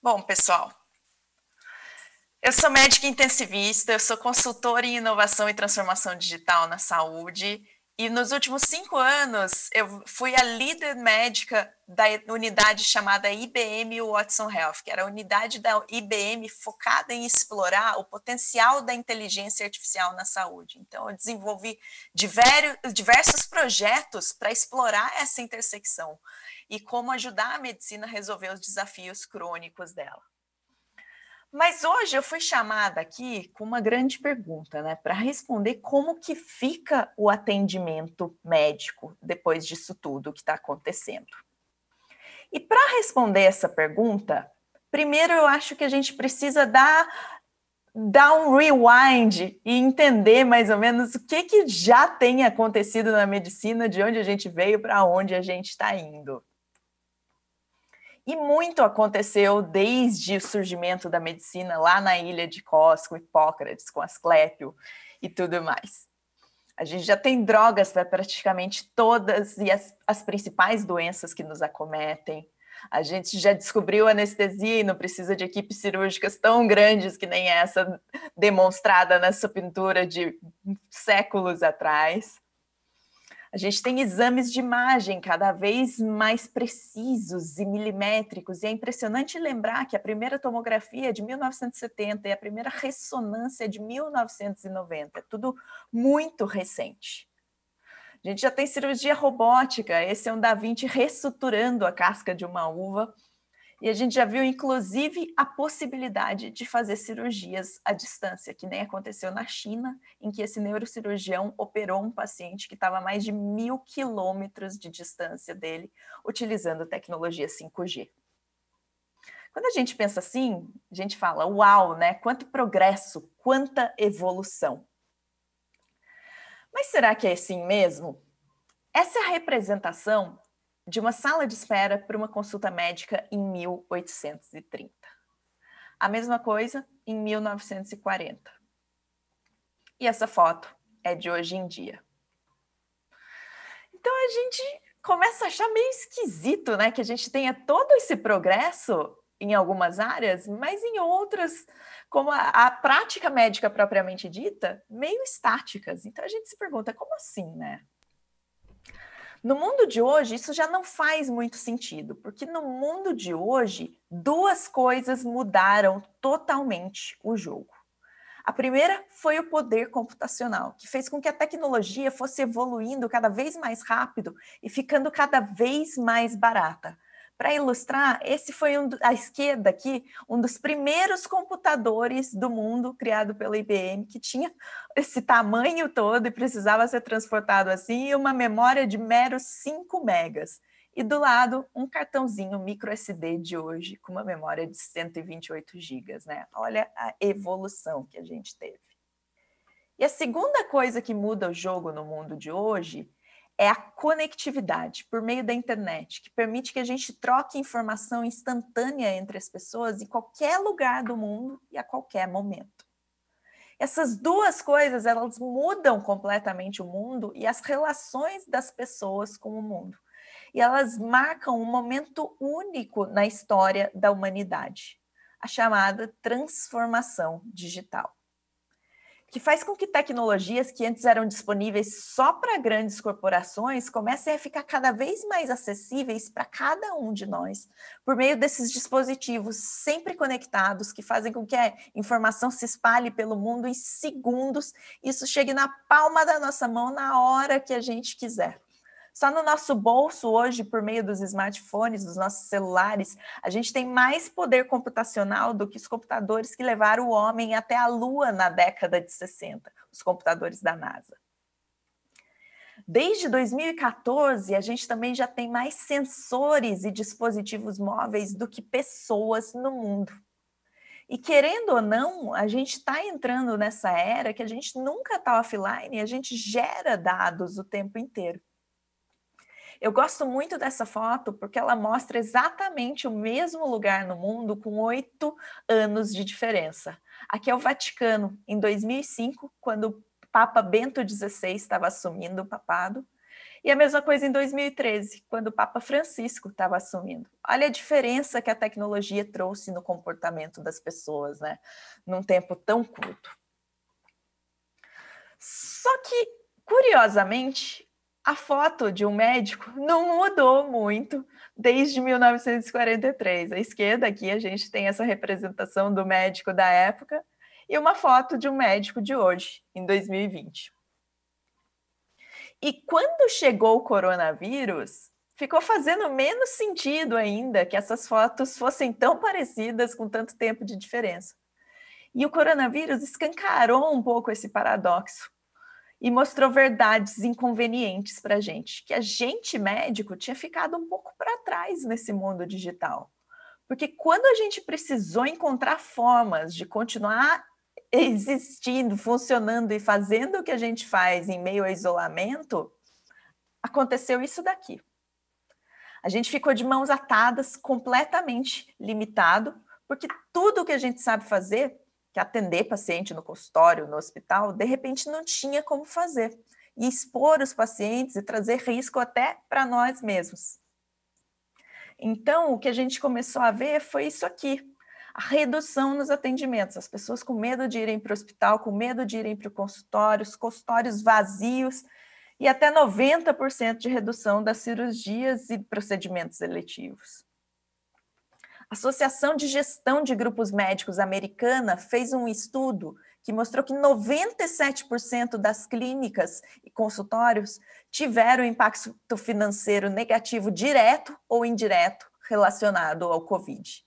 Bom, pessoal, eu sou médica intensivista, eu sou consultora em inovação e transformação digital na saúde. E nos últimos cinco anos, eu fui a líder médica da unidade chamada IBM Watson Health, que era a unidade da IBM focada em explorar o potencial da inteligência artificial na saúde. Então, eu desenvolvi diversos projetos para explorar essa intersecção e como ajudar a medicina a resolver os desafios crônicos dela. Mas hoje eu fui chamada aqui com uma grande pergunta, né, para responder como que fica o atendimento médico depois disso tudo que está acontecendo. E para responder essa pergunta, primeiro eu acho que a gente precisa dar dar um rewind e entender mais ou menos o que, que já tem acontecido na medicina, de onde a gente veio para onde a gente está indo. E muito aconteceu desde o surgimento da medicina lá na ilha de Cos, com Hipócrates, com Asclépio e tudo mais. A gente já tem drogas para praticamente todas e as, as principais doenças que nos acometem. A gente já descobriu anestesia e não precisa de equipes cirúrgicas tão grandes que nem essa demonstrada nessa pintura de séculos atrás. A gente tem exames de imagem cada vez mais precisos e milimétricos, e é impressionante lembrar que a primeira tomografia é de 1970 e a primeira ressonância é de 1990, é tudo muito recente. A gente já tem cirurgia robótica, esse é um Da reestruturando ressuturando a casca de uma uva, e a gente já viu, inclusive, a possibilidade de fazer cirurgias à distância, que nem aconteceu na China, em que esse neurocirurgião operou um paciente que estava a mais de mil quilômetros de distância dele, utilizando tecnologia 5G. Quando a gente pensa assim, a gente fala, uau, né? Quanto progresso, quanta evolução. Mas será que é assim mesmo? Essa representação de uma sala de espera para uma consulta médica em 1830. A mesma coisa em 1940. E essa foto é de hoje em dia. Então a gente começa a achar meio esquisito, né, que a gente tenha todo esse progresso em algumas áreas, mas em outras, como a, a, prática médica propriamente dita, meio estáticas. Então a gente se pergunta, como assim, né? No mundo de hoje, isso já não faz muito sentido, porque no mundo de hoje, duas coisas mudaram totalmente o jogo. A primeira foi o poder computacional, que fez com que a tecnologia fosse evoluindo cada vez mais rápido e ficando cada vez mais barata. Para ilustrar, esse foi um à esquerda aqui, um dos primeiros computadores do mundo criado pela IBM, que tinha esse tamanho todo e precisava ser transportado assim, e uma memória de meros 5 megas. E do lado, um cartãozinho micro SD de hoje, com uma memória de 128 gigas. Né? Olha a evolução que a gente teve. E a segunda coisa que muda o jogo no mundo de hoje é a conectividade por meio da internet, que permite que a gente troque informação instantânea entre as pessoas em qualquer lugar do mundo e a qualquer momento. Essas duas coisas, elas mudam completamente o mundo e as relações das pessoas com o mundo. E elas marcam um momento único na história da humanidade, a chamada transformação digital que faz com que tecnologias que antes eram disponíveis só para grandes corporações comecem a ficar cada vez mais acessíveis para cada um de nós, por meio desses dispositivos sempre conectados que fazem com que a informação se espalhe pelo mundo em segundos, isso chegue na palma da nossa mão na hora que a gente quiser. Só no nosso bolso hoje, por meio dos smartphones, dos nossos celulares, a gente tem mais poder computacional do que os computadores que levaram o homem até a Lua na década de 60, os computadores da NASA. Desde 2014, a gente também já tem mais sensores e dispositivos móveis do que pessoas no mundo. E querendo ou não, a gente está entrando nessa era que a gente nunca está offline, e a gente gera dados o tempo inteiro. Eu gosto muito dessa foto porque ela mostra exatamente o mesmo lugar no mundo com oito anos de diferença. Aqui é o Vaticano, em 2005, quando o Papa Bento XVI estava assumindo o papado. E a mesma coisa em 2013, quando o Papa Francisco estava assumindo. Olha a diferença que a tecnologia trouxe no comportamento das pessoas, né? Num tempo tão curto. Só que, curiosamente, a foto de um médico não mudou muito desde 1943. À esquerda aqui a gente tem essa representação do médico da época e uma foto de um médico de hoje, em 2020. E quando chegou o coronavírus, ficou fazendo menos sentido ainda que essas fotos fossem tão parecidas com tanto tempo de diferença. E o coronavírus escancarou um pouco esse paradoxo e mostrou verdades inconvenientes para a gente, que a gente médico tinha ficado um pouco para trás nesse mundo digital. Porque quando a gente precisou encontrar formas de continuar existindo, funcionando e fazendo o que a gente faz em meio ao isolamento, aconteceu isso daqui. A gente ficou de mãos atadas, completamente limitado, porque tudo o que a gente sabe fazer atender paciente no consultório, no hospital, de repente não tinha como fazer e expor os pacientes e trazer risco até para nós mesmos. Então, o que a gente começou a ver foi isso aqui: a redução nos atendimentos. As pessoas com medo de irem para o hospital, com medo de irem para o consultório, os consultórios vazios e até 90% de redução das cirurgias e procedimentos eletivos. A Associação de Gestão de Grupos Médicos Americana fez um estudo que mostrou que 97% das clínicas e consultórios tiveram impacto financeiro negativo direto ou indireto relacionado ao Covid.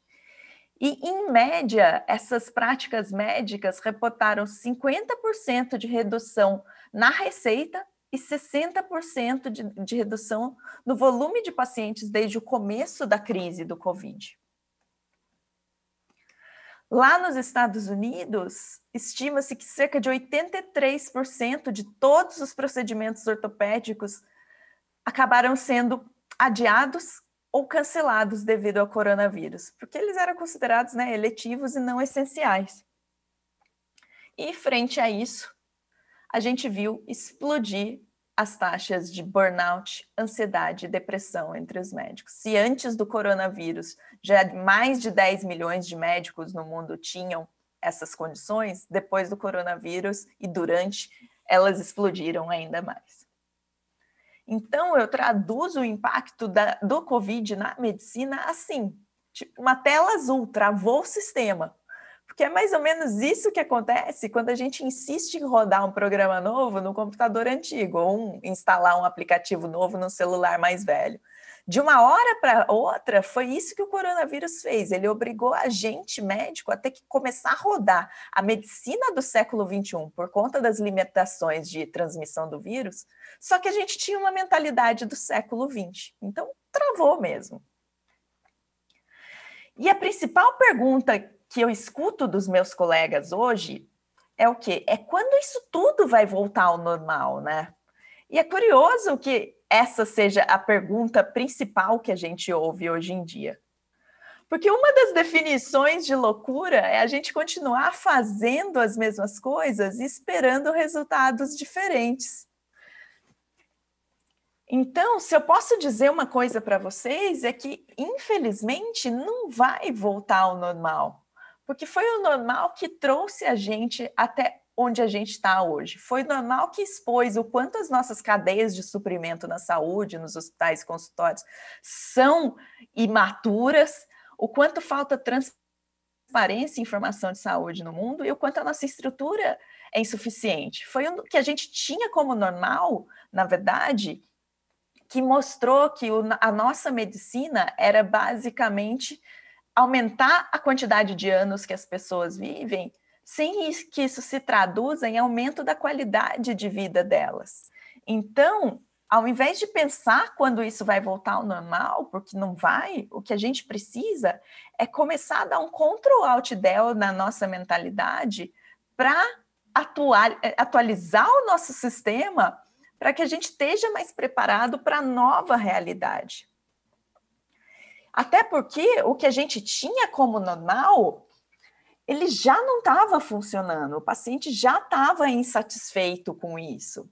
E, em média, essas práticas médicas reportaram 50% de redução na receita e 60% de, de redução no volume de pacientes desde o começo da crise do Covid. Lá nos Estados Unidos, estima-se que cerca de 83% de todos os procedimentos ortopédicos acabaram sendo adiados ou cancelados devido ao coronavírus, porque eles eram considerados né, eletivos e não essenciais. E frente a isso, a gente viu explodir as taxas de burnout, ansiedade e depressão entre os médicos. Se antes do coronavírus já mais de 10 milhões de médicos no mundo tinham essas condições, depois do coronavírus e durante, elas explodiram ainda mais. Então, eu traduzo o impacto da, do Covid na medicina assim: tipo, uma tela azul travou o sistema. Que é mais ou menos isso que acontece quando a gente insiste em rodar um programa novo no computador antigo, ou um, instalar um aplicativo novo no celular mais velho. De uma hora para outra, foi isso que o coronavírus fez. Ele obrigou a gente, médico, a ter que começar a rodar a medicina do século XXI por conta das limitações de transmissão do vírus. Só que a gente tinha uma mentalidade do século XX. Então, travou mesmo. E a principal pergunta que eu escuto dos meus colegas hoje é o quê? É quando isso tudo vai voltar ao normal, né? E é curioso que essa seja a pergunta principal que a gente ouve hoje em dia. Porque uma das definições de loucura é a gente continuar fazendo as mesmas coisas e esperando resultados diferentes. Então, se eu posso dizer uma coisa para vocês, é que, infelizmente, não vai voltar ao normal porque foi o normal que trouxe a gente até onde a gente está hoje. Foi normal que expôs o quanto as nossas cadeias de suprimento na saúde, nos hospitais e consultórios, são imaturas, o quanto falta transparência e informação de saúde no mundo e o quanto a nossa estrutura é insuficiente. Foi o que a gente tinha como normal, na verdade, que mostrou que o, a nossa medicina era basicamente aumentar a quantidade de anos que as pessoas vivem, sem que isso se traduza em aumento da qualidade de vida delas. Então, ao invés de pensar quando isso vai voltar ao normal, porque não vai, o que a gente precisa é começar a dar um control alt del na nossa mentalidade para é, atualizar o nosso sistema para que a gente esteja mais preparado para a nova realidade. Até porque o que a gente tinha como normal, ele já não estava funcionando, o paciente já estava insatisfeito com isso.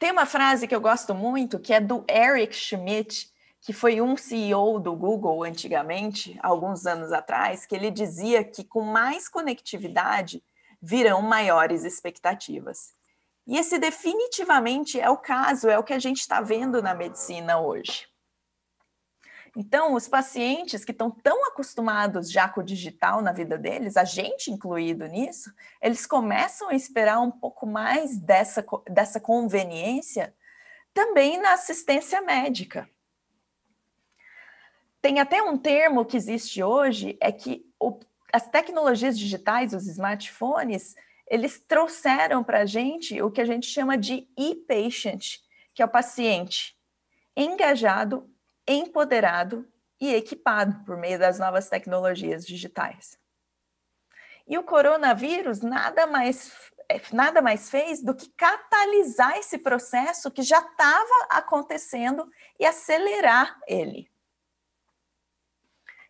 Tem uma frase que eu gosto muito, que é do Eric Schmidt, que foi um CEO do Google antigamente, alguns anos atrás, que ele dizia que com mais conectividade virão maiores expectativas. E esse definitivamente é o caso, é o que a gente está vendo na medicina hoje. Então, os pacientes que estão tão acostumados já com o digital na vida deles, a gente incluído nisso, eles começam a esperar um pouco mais dessa, dessa conveniência também na assistência médica. Tem até um termo que existe hoje, é que o, as tecnologias digitais, os smartphones, eles trouxeram para a gente o que a gente chama de e-patient, que é o paciente engajado, empoderado e equipado por meio das novas tecnologias digitais. E o coronavírus nada mais, é, nada mais fez do que catalisar esse processo que já estava acontecendo e acelerar ele.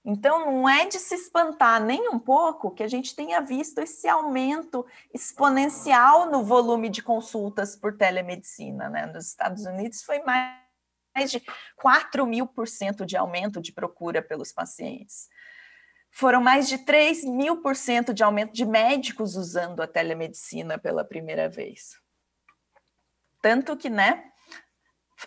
Então, não é de se espantar nem um pouco que a gente tenha visto esse aumento exponencial no volume de consultas por telemedicina. Né? Nos Estados Unidos foi mais de 4 mil por cento de aumento de procura pelos pacientes. Foram mais de 3 mil por cento de aumento de médicos usando a telemedicina pela primeira vez. Tanto que, né,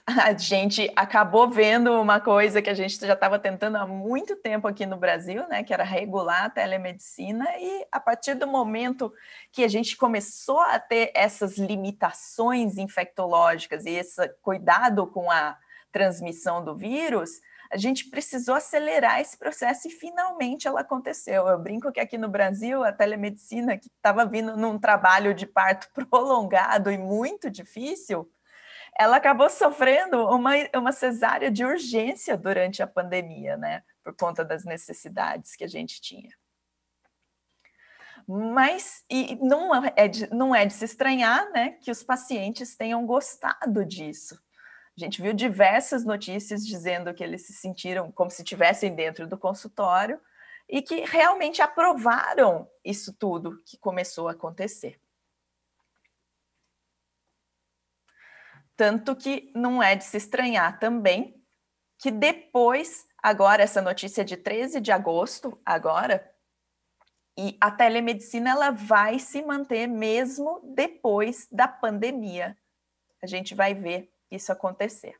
a gente acabou vendo uma coisa que a gente já estava tentando há muito tempo aqui no Brasil, né, que era regular a telemedicina, e a partir do momento que a gente começou a ter essas limitações infectológicas e esse cuidado com a transmissão do vírus, a gente precisou acelerar esse processo e finalmente ela aconteceu. Eu brinco que aqui no Brasil a telemedicina que estava vindo num trabalho de parto prolongado e muito difícil, ela acabou sofrendo uma, uma cesárea de urgência durante a pandemia, né? Por conta das necessidades que a gente tinha. Mas e não, é de, não é de se estranhar né, que os pacientes tenham gostado disso. A gente viu diversas notícias dizendo que eles se sentiram como se estivessem dentro do consultório e que realmente aprovaram isso tudo que começou a acontecer. Tanto que não é de se estranhar também que depois, agora, essa notícia de 13 de agosto, agora, e a telemedicina ela vai se manter mesmo depois da pandemia. A gente vai ver isso acontecer.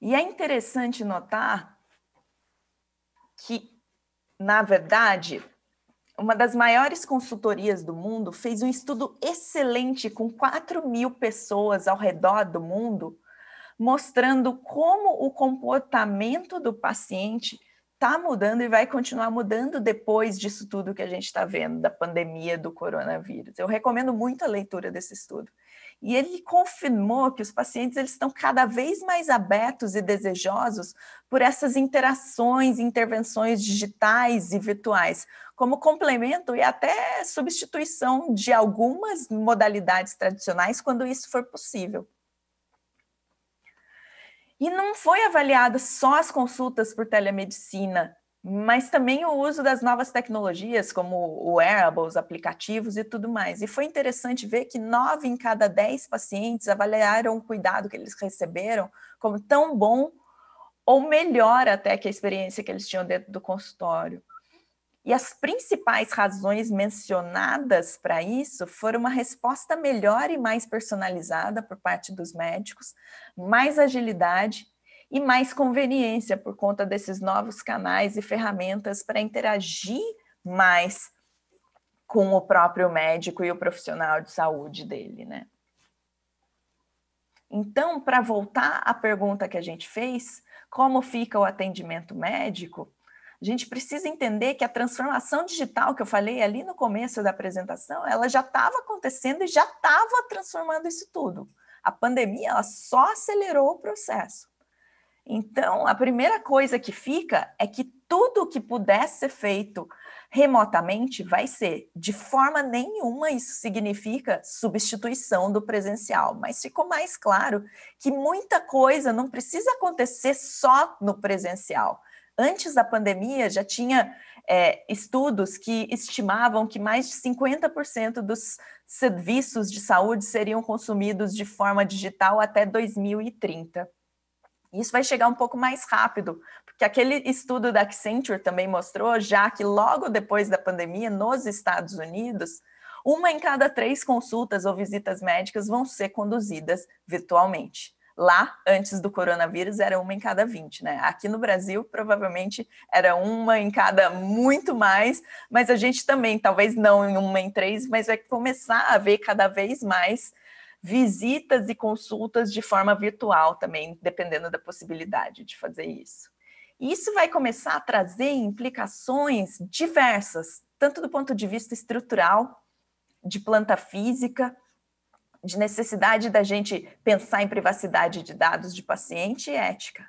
E é interessante notar que, na verdade, uma das maiores consultorias do mundo, fez um estudo excelente com 4 mil pessoas ao redor do mundo, mostrando como o comportamento do paciente está mudando e vai continuar mudando depois disso tudo que a gente está vendo, da pandemia do coronavírus. Eu recomendo muito a leitura desse estudo. E ele confirmou que os pacientes eles estão cada vez mais abertos e desejosos por essas interações, intervenções digitais e virtuais, como complemento e até substituição de algumas modalidades tradicionais quando isso for possível. E não foi avaliada só as consultas por telemedicina mas também o uso das novas tecnologias, como wearables, aplicativos e tudo mais. E foi interessante ver que nove em cada dez pacientes avaliaram o cuidado que eles receberam como tão bom ou melhor até que a experiência que eles tinham dentro do consultório. E as principais razões mencionadas para isso foram uma resposta melhor e mais personalizada por parte dos médicos, mais agilidade e mais conveniência por conta desses novos canais e ferramentas para interagir mais com o próprio médico e o profissional de saúde dele, né? Então, para voltar à pergunta que a gente fez, como fica o atendimento médico? A gente precisa entender que a transformação digital que eu falei ali no começo da apresentação, ela já estava acontecendo e já estava transformando isso tudo. A pandemia ela só acelerou o processo. Então, a primeira coisa que fica é que tudo que puder ser feito remotamente vai ser. De forma nenhuma isso significa substituição do presencial, mas ficou mais claro que muita coisa não precisa acontecer só no presencial. Antes da pandemia, já tinha é, estudos que estimavam que mais de 50% dos serviços de saúde seriam consumidos de forma digital até 2030. Isso vai chegar um pouco mais rápido, porque aquele estudo da Accenture também mostrou, já que logo depois da pandemia, nos Estados Unidos, uma em cada três consultas ou visitas médicas vão ser conduzidas virtualmente. Lá, antes do coronavírus, era uma em cada 20, né? Aqui no Brasil, provavelmente era uma em cada muito mais, mas a gente também, talvez não em uma em três, mas vai começar a ver cada vez mais visitas e consultas de forma virtual também, dependendo da possibilidade de fazer isso. isso vai começar a trazer implicações diversas, tanto do ponto de vista estrutural, de planta física, de necessidade da gente pensar em privacidade de dados de paciente e ética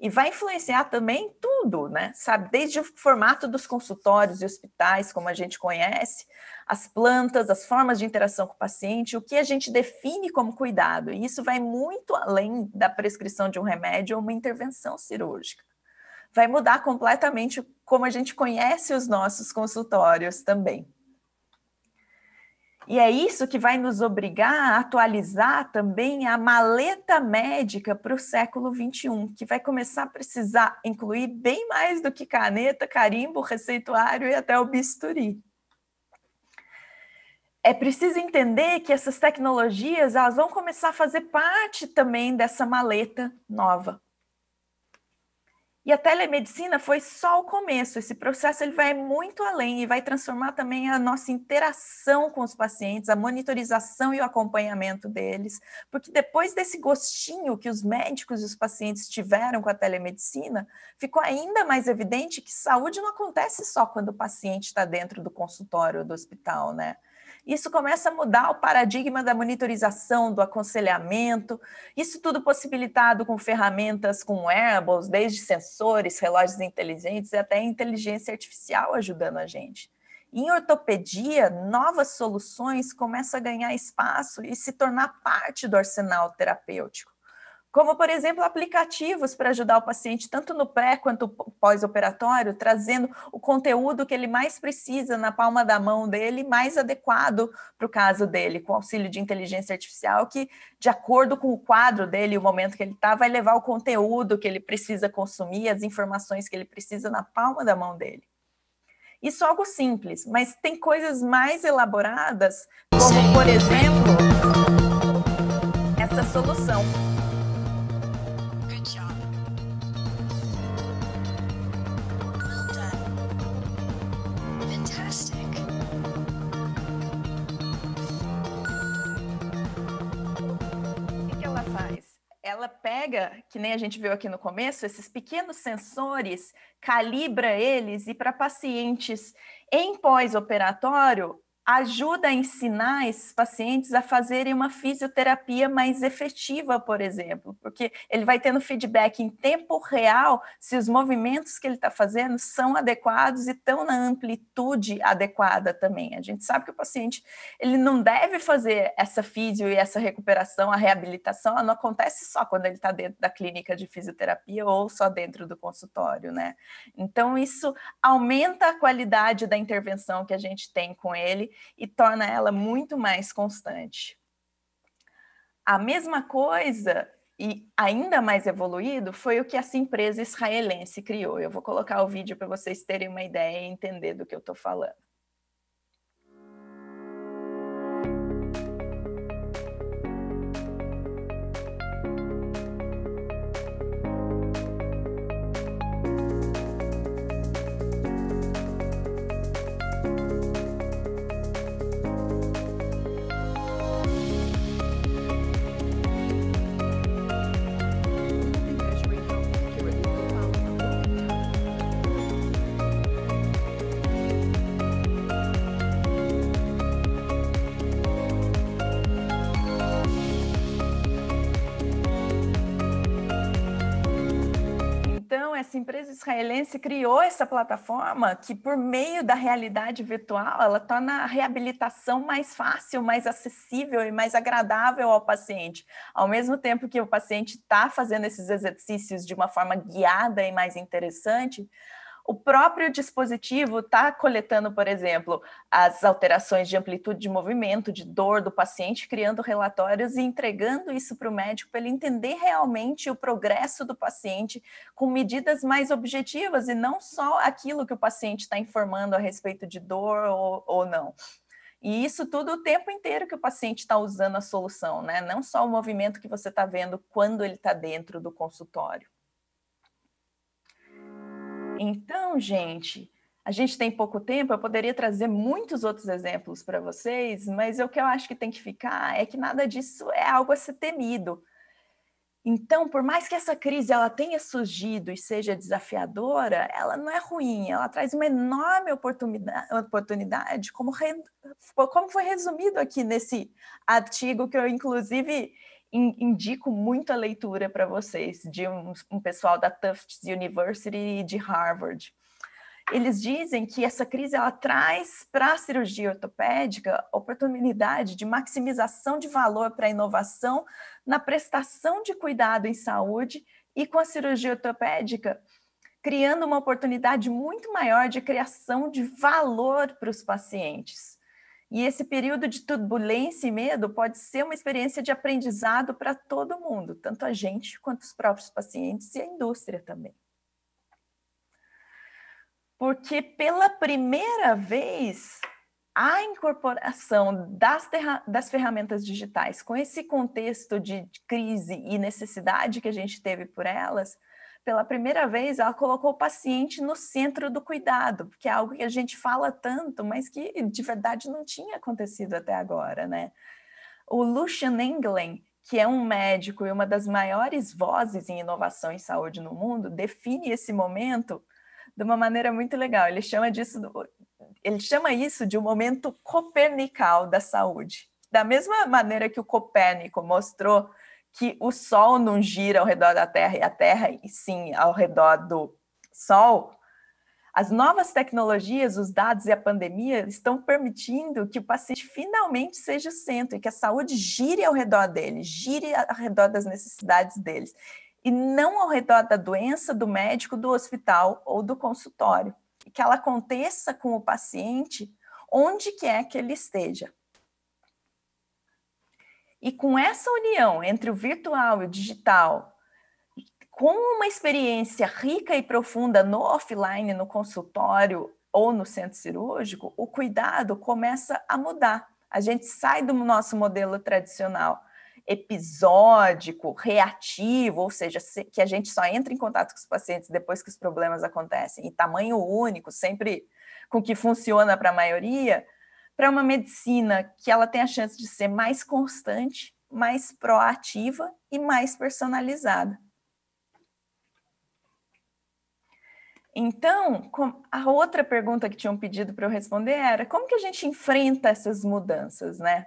e vai influenciar também tudo, né? Sabe, desde o formato dos consultórios e hospitais, como a gente conhece, as plantas, as formas de interação com o paciente, o que a gente define como cuidado. E isso vai muito além da prescrição de um remédio ou uma intervenção cirúrgica. Vai mudar completamente como a gente conhece os nossos consultórios também. E é isso que vai nos obrigar a atualizar também a maleta médica para o século XXI, que vai começar a precisar incluir bem mais do que caneta, carimbo, receituário e até o bisturi. É preciso entender que essas tecnologias elas vão começar a fazer parte também dessa maleta nova. E a telemedicina foi só o começo. Esse processo ele vai muito além e vai transformar também a nossa interação com os pacientes, a monitorização e o acompanhamento deles, porque depois desse gostinho que os médicos e os pacientes tiveram com a telemedicina, ficou ainda mais evidente que saúde não acontece só quando o paciente está dentro do consultório do hospital, né? Isso começa a mudar o paradigma da monitorização, do aconselhamento, isso tudo possibilitado com ferramentas com wearables, desde sensores sensores, relógios inteligentes e até inteligência artificial ajudando a gente. Em ortopedia, novas soluções começam a ganhar espaço e se tornar parte do arsenal terapêutico como, por exemplo, aplicativos para ajudar o paciente, tanto no pré quanto pós-operatório, trazendo o conteúdo que ele mais precisa na palma da mão dele, mais adequado para o caso dele, com auxílio de inteligência artificial, que, de acordo com o quadro dele, o momento que ele está, vai levar o conteúdo que ele precisa consumir, as informações que ele precisa na palma da mão dele. Isso é algo simples, mas tem coisas mais elaboradas, como, por exemplo, essa solução. pega, que nem a gente viu aqui no começo, esses pequenos sensores, calibra eles e para pacientes em pós-operatório, ajuda a ensinar esses pacientes a fazerem uma fisioterapia mais efetiva, por exemplo, porque ele vai tendo feedback em tempo real se os movimentos que ele está fazendo são adequados e estão na amplitude adequada também. A gente sabe que o paciente ele não deve fazer essa fisio e essa recuperação, a reabilitação, ela não acontece só quando ele está dentro da clínica de fisioterapia ou só dentro do consultório, né? Então isso aumenta a qualidade da intervenção que a gente tem com ele e, torna ela muito mais constante. A mesma coisa e ainda mais evoluído foi o que essa empresa israelense criou. Eu vou colocar o vídeo para vocês terem uma ideia e entender do que eu estou falando. essa empresa israelense criou essa plataforma que, por meio da realidade virtual, ela torna a reabilitação mais fácil, mais acessível e mais agradável ao paciente. Ao mesmo tempo que o paciente está fazendo esses exercícios de uma forma guiada e mais interessante, o próprio dispositivo está coletando, por exemplo, as alterações de amplitude de movimento, de dor do paciente, criando relatórios e entregando isso para o médico para ele entender realmente o progresso do paciente com medidas mais objetivas e não só aquilo que o paciente está informando a respeito de dor ou, ou não. E isso tudo o tempo inteiro que o paciente está usando a solução, né? Não só o movimento que você está vendo quando ele está dentro do consultório. Então, gente, a gente tem pouco tempo, eu poderia trazer muitos outros exemplos para vocês, mas o que eu acho que tem que ficar é que nada disso é algo a ser temido. Então, por mais que essa crise ela tenha surgido e seja desafiadora, ela não é ruim, ela traz uma enorme oportunidade, como, re... como foi resumido aqui nesse artigo que eu, inclusive, indico muito a leitura para vocês de um, um, pessoal da Tufts University e de Harvard. Eles dizem que essa crise ela traz para a cirurgia ortopédica oportunidade de maximização de valor para a inovação na prestação de cuidado em saúde e com a cirurgia ortopédica criando uma oportunidade muito maior de criação de valor para os pacientes. E esse período de turbulência e medo pode ser uma experiência de aprendizado para todo mundo, tanto a gente quanto os próprios pacientes e a indústria também. Porque pela primeira vez, a incorporação das, das ferramentas digitais com esse contexto de crise e necessidade que a gente teve por elas pela primeira vez, ela colocou o paciente no centro do cuidado, que é algo que a gente fala tanto, mas que de verdade não tinha acontecido até agora, né? O Lucian Englen, que é um médico e uma das maiores vozes em inovação em saúde no mundo, define esse momento de uma maneira muito legal. Ele chama disso, ele chama isso de um momento copernical da saúde. Da mesma maneira que o Copérnico mostrou que o Sol não gira ao redor da Terra e a Terra, e sim, ao redor do Sol, as novas tecnologias, os dados e a pandemia estão permitindo que o paciente finalmente seja o centro e que a saúde gire ao redor dele, gire ao redor das necessidades deles, e não ao redor da doença do médico, do hospital ou do consultório. E que ela aconteça com o paciente onde quer que ele esteja. E com essa união entre o virtual e o digital, com uma experiência rica e profunda no offline, no consultório ou no centro cirúrgico, o cuidado começa a mudar. A gente sai do nosso modelo tradicional episódico, reativo, ou seja, que a gente só entra em contato com os pacientes depois que os problemas acontecem, e tamanho único, sempre com que funciona para a maioria, para uma medicina que ela tem a chance de ser mais constante, mais proativa e mais personalizada. Então, a outra pergunta que tinham pedido para eu responder era como que a gente enfrenta essas mudanças, né?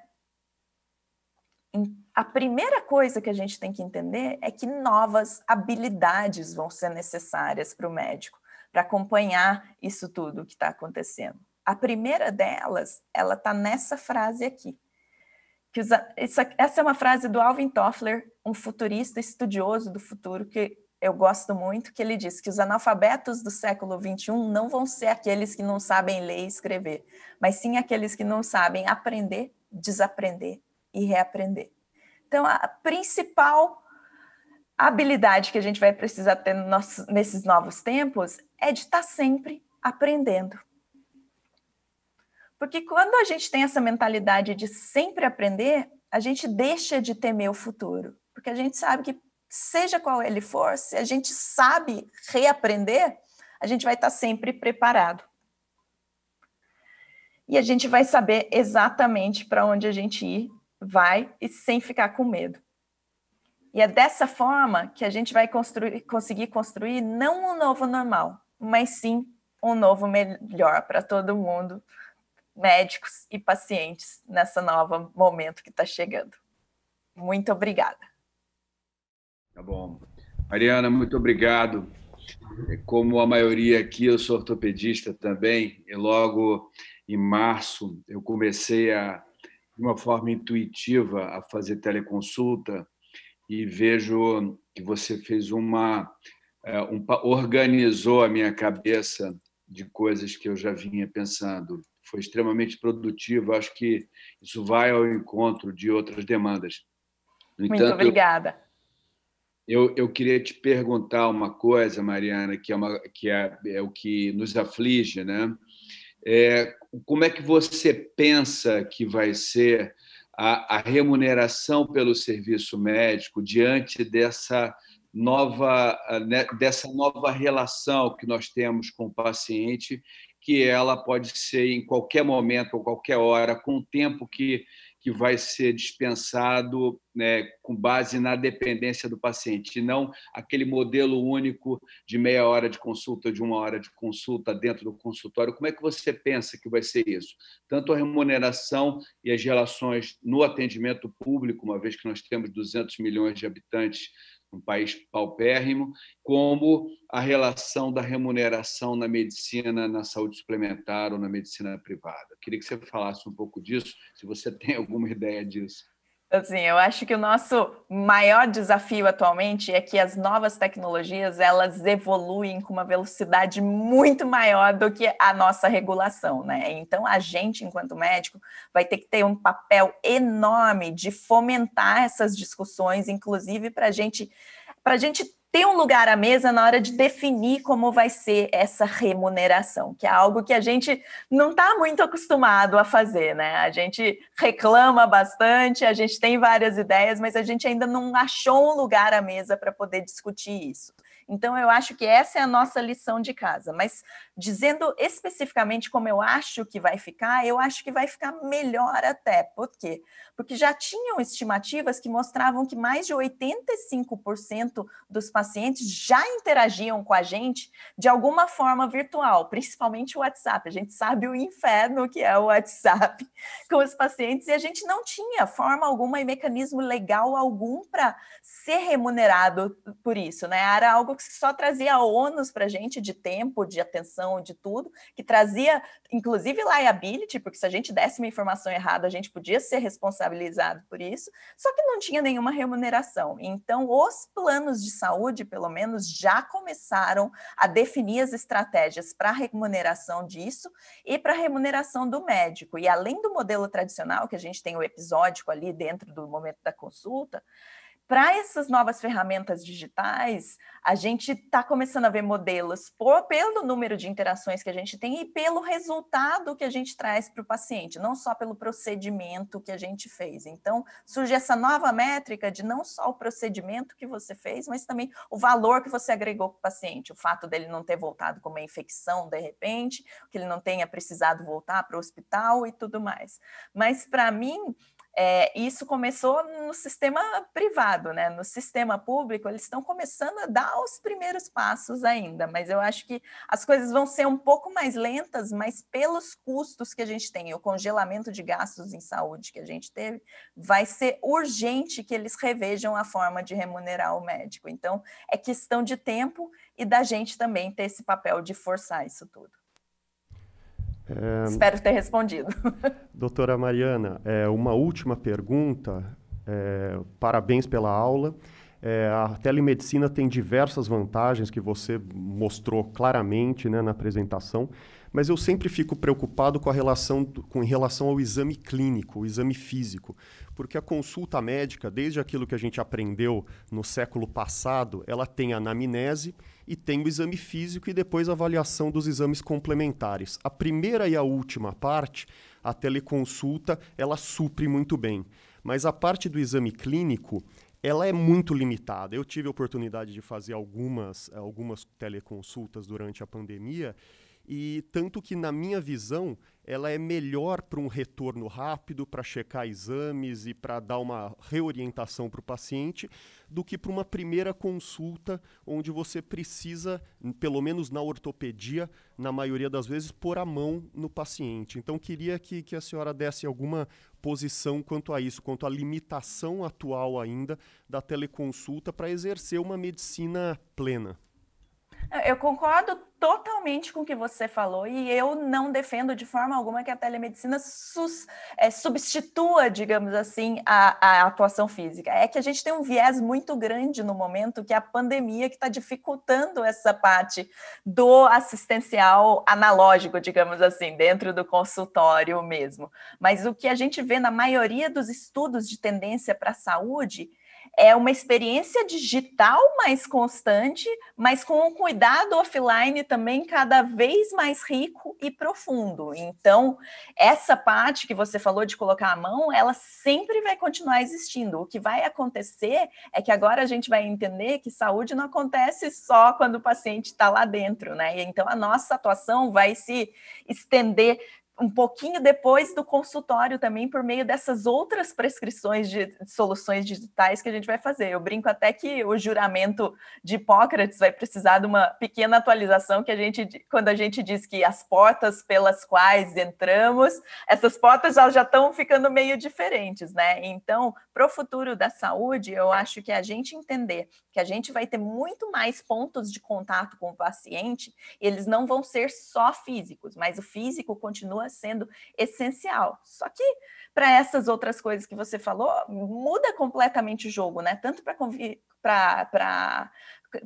A primeira coisa que a gente tem que entender é que novas habilidades vão ser necessárias para o médico para acompanhar isso tudo que está acontecendo. A primeira delas, ela está nessa frase aqui. Que os, essa, essa é uma frase do Alvin Toffler, um futurista estudioso do futuro que eu gosto muito, que ele diz que os analfabetos do século XXI não vão ser aqueles que não sabem ler e escrever, mas sim aqueles que não sabem aprender, desaprender e reaprender. Então, a principal habilidade que a gente vai precisar ter no nosso, nesses novos tempos é de estar tá sempre aprendendo. Porque quando a gente tem essa mentalidade de sempre aprender, a gente deixa de temer o futuro, porque a gente sabe que seja qual ele for, se a gente sabe reaprender, a gente vai estar sempre preparado. E a gente vai saber exatamente para onde a gente ir, vai e sem ficar com medo. E é dessa forma que a gente vai construir, conseguir construir não um novo normal, mas sim um novo melhor para todo mundo, médicos e pacientes nessa nova momento que está chegando. Muito obrigada. Tá bom. Mariana, muito obrigado. Como a maioria aqui, eu sou ortopedista também, e logo em março eu comecei a, de uma forma intuitiva, a fazer teleconsulta e vejo que você fez uma é, um, organizou a minha cabeça de coisas que eu já vinha pensando foi extremamente produtivo. Acho que isso vai ao encontro de outras demandas. No Muito entanto, obrigada. Eu, eu queria te perguntar uma coisa, Mariana, que é, uma, que é, é o que nos aflige, né? É, como é que você pensa que vai ser a, a remuneração pelo serviço médico diante dessa nova, né, dessa nova relação que nós temos com o paciente que ela pode ser em qualquer momento ou qualquer hora, com o tempo que, que vai ser dispensado né, com base na dependência do paciente, e não aquele modelo único de meia hora de consulta, de uma hora de consulta dentro do consultório. Como é que você pensa que vai ser isso? Tanto a remuneração e as relações no atendimento público, uma vez que nós temos 200 milhões de habitantes um país paupérrimo, como a relação da remuneração na medicina, na saúde suplementar ou na medicina privada. Queria que você falasse um pouco disso, se você tem alguma ideia disso. Assim, eu acho que o nosso maior desafio atualmente é que as novas tecnologias elas evoluem com uma velocidade muito maior do que a nossa regulação, né? Então a gente, enquanto médico, vai ter que ter um papel enorme de fomentar essas discussões, inclusive para gente, a gente ter um lugar à mesa na hora de definir como vai ser essa remuneração, que é algo que a gente não está muito acostumado a fazer, né? A gente reclama bastante, a gente tem várias ideias, mas a gente ainda não achou um lugar à mesa para poder discutir isso. Então, eu acho que essa é a nossa lição de casa. Mas, dizendo especificamente como eu acho que vai ficar, eu acho que vai ficar melhor até. Por quê? Porque já tinham estimativas que mostravam que mais de 85% dos pacientes já interagiam com a gente de alguma forma virtual, principalmente o WhatsApp. A gente sabe o inferno que é o WhatsApp com os pacientes e a gente não tinha forma alguma e mecanismo legal algum para ser remunerado por isso, né? Era algo algo que só trazia ônus para a gente de tempo, de atenção, de tudo, que trazia, inclusive, liability, porque se a gente desse uma informação errada, a gente podia ser responsabilizado por isso, só que não tinha nenhuma remuneração. Então, os planos de saúde, pelo menos, já começaram a definir as estratégias para a remuneração disso e para a remuneração do médico. E além do modelo tradicional, que a gente tem o episódico ali dentro do momento da consulta, para essas novas ferramentas digitais, a gente está começando a ver modelos por, pelo número de interações que a gente tem e pelo resultado que a gente traz para o paciente, não só pelo procedimento que a gente fez. Então, surge essa nova métrica de não só o procedimento que você fez, mas também o valor que você agregou para o paciente, o fato dele não ter voltado com uma infecção de repente, que ele não tenha precisado voltar para o hospital e tudo mais. Mas, para mim, é, isso começou no sistema privado, né? No sistema público, eles estão começando a dar os primeiros passos ainda, mas eu acho que as coisas vão ser um pouco mais lentas, mas pelos custos que a gente tem, o congelamento de gastos em saúde que a gente teve, vai ser urgente que eles revejam a forma de remunerar o médico. Então, é questão de tempo e da gente também ter esse papel de forçar isso tudo. É, Espero ter respondido. Doutora Mariana, é, uma última pergunta. É, parabéns pela aula. É, a telemedicina tem diversas vantagens que você mostrou claramente né, na apresentação, mas eu sempre fico preocupado com, a relação, com relação ao exame clínico, o exame físico, porque a consulta médica, desde aquilo que a gente aprendeu no século passado, ela tem anamnese, e tem o exame físico e depois a avaliação dos exames complementares. A primeira e a última parte, a teleconsulta, ela supre muito bem. Mas a parte do exame clínico, ela é muito limitada. Eu tive a oportunidade de fazer algumas, eh, algumas teleconsultas durante a pandemia e tanto que, na minha visão, ela é melhor para um retorno rápido, para checar exames e para dar uma reorientação para o paciente, do que para uma primeira consulta, onde você precisa, pelo menos na ortopedia, na maioria das vezes, pôr a mão no paciente. Então, queria que, que a senhora desse alguma posição quanto a isso, quanto à limitação atual ainda da teleconsulta para exercer uma medicina plena. É, eu concordo totalmente com o que você falou e eu não defendo de forma alguma que a telemedicina sus, é, substitua, digamos assim, a, a, atuação física. É que a gente tem um viés muito grande no momento, que é a pandemia que está dificultando essa parte do assistencial analógico, digamos assim, dentro do consultório mesmo. Mas o que a gente vê na maioria dos estudos de tendência para a saúde é uma experiência digital mais constante, mas com um cuidado offline também cada vez mais rico e profundo. Então, essa parte que você falou de colocar a mão, ela sempre vai continuar existindo. O que vai acontecer é que agora a gente vai entender que saúde não acontece só quando o paciente está lá dentro, né? Então, a nossa atuação vai se estender um pouquinho depois do consultório também, por meio dessas outras prescrições de soluções digitais que a gente vai fazer. Eu brinco até que o juramento de Hipócrates vai precisar de uma pequena atualização que a gente, quando a gente diz que as portas pelas quais entramos, essas portas já, já estão ficando meio diferentes, né? Então, para o futuro da saúde, eu acho que a gente entender que a gente vai ter muito mais pontos de contato com o paciente, eles não vão ser só físicos, mas o físico continua continua sendo essencial. Só que para essas outras coisas que você falou, muda completamente o jogo, né? Tanto para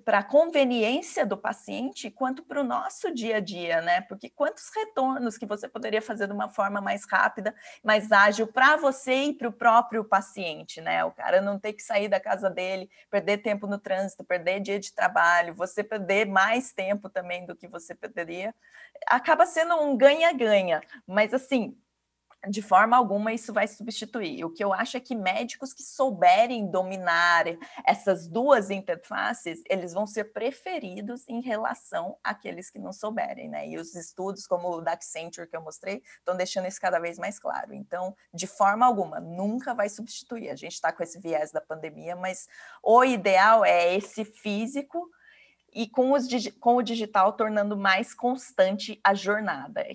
para a conveniência do paciente quanto para o nosso dia a dia, né? Porque quantos retornos que você poderia fazer de uma forma mais rápida, mais ágil para você e para o próprio paciente, né? O cara não ter que sair da casa dele, perder tempo no trânsito, perder dia de trabalho, você perder mais tempo também do que você perderia. Acaba sendo um ganha-ganha, mas assim, de forma alguma isso vai substituir. O que eu acho é que médicos que souberem dominar essas duas interfaces, eles vão ser preferidos em relação àqueles que não souberem, né? E os estudos como o da Accenture que eu mostrei estão deixando isso cada vez mais claro. Então, de forma alguma, nunca vai substituir. A gente está com esse viés da pandemia, mas o ideal é esse físico e com, os, com o digital tornando mais constante a jornada.